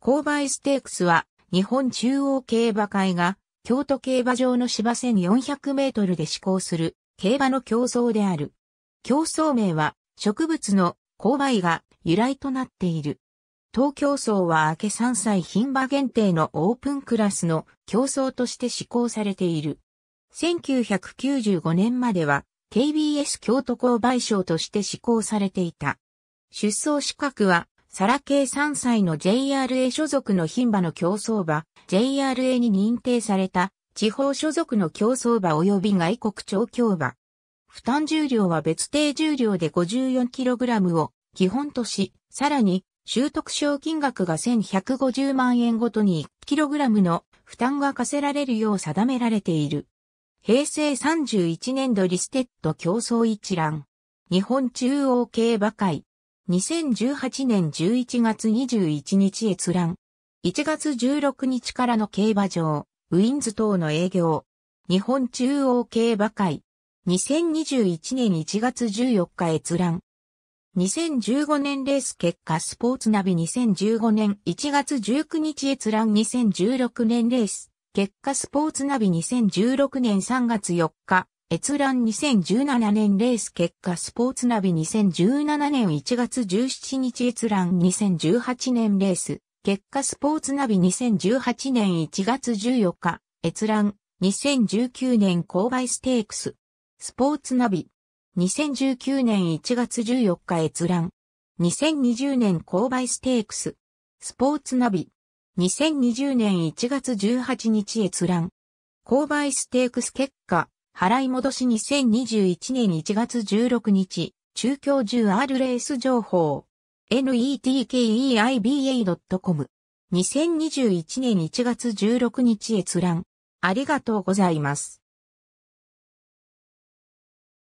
勾配ステークスは、日本中央競馬会が、京都競馬場の芝1400メートルで施行する、競馬の競争である。競争名は、植物の勾配が由来となっている。東京層は明け3歳品馬限定のオープンクラスの競争として施行されている。1995年までは KBS 京都購買賞として施行されていた。出走資格はサラ系3歳の JRA 所属の牝馬の競走馬、JRA に認定された地方所属の競走馬及び外国調教馬。負担重量は別定重量で 54kg を基本とし、さらに習得賞金額が1150万円ごとに 1kg の負担が課せられるよう定められている。平成31年度リステッド競争一覧。日本中央競馬会。2018年11月21日閲覧。1月16日からの競馬場、ウィンズ等の営業。日本中央競馬会。2021年1月14日閲覧。2015年レース結果スポーツナビ2015年1月19日閲覧2016年レース結果スポーツナビ2016年3月4日閲覧2017年レース結果スポーツナビ2017年1月17日閲覧2018年レース結果スポーツナビ2018年1月14日閲覧2019年購買ステークススポーツナビ2019年1月14日閲覧2020年購買ステークススポーツナビ2020年1月18日閲覧購買ステークス結果払い戻し2021年1月16日、中京 10R レース情報。netkeiba.com。2021年1月16日閲覧。ありがとうございます。